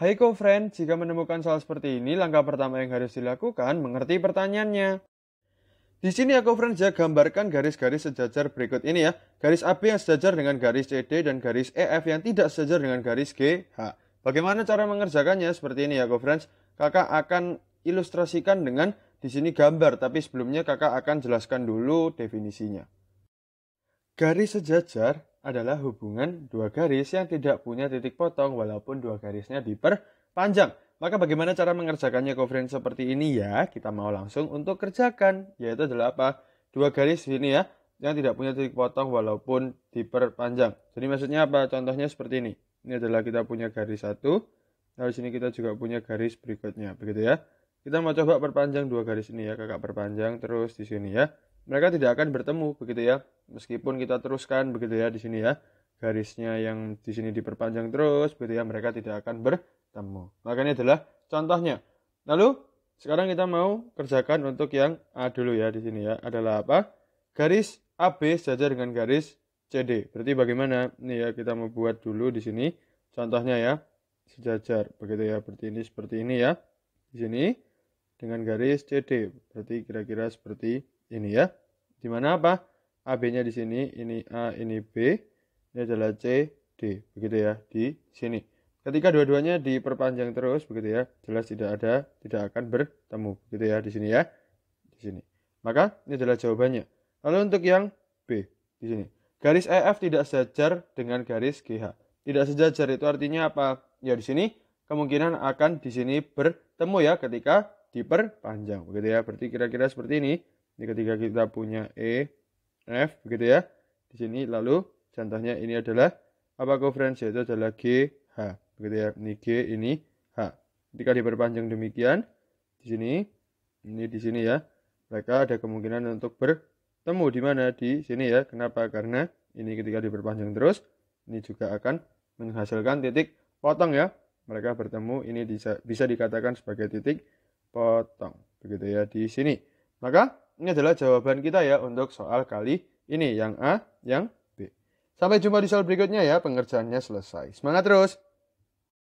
Hai co-friend, jika menemukan soal seperti ini, langkah pertama yang harus dilakukan mengerti pertanyaannya. Di sini aku ya, friend saya gambarkan garis-garis sejajar berikut ini ya. Garis AB yang sejajar dengan garis CD dan garis EF yang tidak sejajar dengan garis GH. Bagaimana cara mengerjakannya seperti ini ya co friends. Kakak akan ilustrasikan dengan di sini gambar, tapi sebelumnya kakak akan jelaskan dulu definisinya. Garis sejajar adalah hubungan dua garis yang tidak punya titik potong walaupun dua garisnya diperpanjang. Maka bagaimana cara mengerjakannya covariance seperti ini ya? Kita mau langsung untuk kerjakan, yaitu adalah apa? Dua garis ini ya, yang tidak punya titik potong walaupun diperpanjang. Jadi maksudnya apa? Contohnya seperti ini. Ini adalah kita punya garis satu, lalu nah sini kita juga punya garis berikutnya, begitu ya. Kita mau coba perpanjang dua garis ini ya, kakak perpanjang terus di sini ya mereka tidak akan bertemu begitu ya meskipun kita teruskan begitu ya di sini ya garisnya yang di sini diperpanjang terus begitu ya mereka tidak akan bertemu makanya adalah contohnya lalu sekarang kita mau kerjakan untuk yang A dulu ya di sini ya adalah apa garis AB sejajar dengan garis CD berarti bagaimana nih ya kita mau buat dulu di sini contohnya ya sejajar begitu ya berarti ini seperti ini ya di sini dengan garis CD berarti kira-kira seperti ini ya. Dimana apa? AB-nya di sini, ini A, ini B, ini adalah C, D. Begitu ya, di sini. Ketika dua-duanya diperpanjang terus, begitu ya, jelas tidak ada, tidak akan bertemu. Begitu ya, di sini ya. Di sini. Maka ini adalah jawabannya. Lalu untuk yang B, di sini. Garis EF tidak sejajar dengan garis GH. Tidak sejajar itu artinya apa? Ya di sini kemungkinan akan di sini bertemu ya ketika diperpanjang. Begitu ya. Berarti kira-kira seperti ini. Ini ketika kita punya E, F begitu ya. Di sini lalu contohnya ini adalah apa coverage itu adalah G, H. Begitu ya. Ini G, ini H. Ketika diperpanjang demikian di sini ini di sini ya. Mereka ada kemungkinan untuk bertemu di mana di sini ya. Kenapa? Karena ini ketika diperpanjang terus ini juga akan menghasilkan titik potong ya. Mereka bertemu ini bisa, bisa dikatakan sebagai titik potong begitu ya di sini. Maka ini adalah jawaban kita ya untuk soal kali ini. Yang A, yang B. Sampai jumpa di soal berikutnya ya. Pengerjaannya selesai. Semangat terus!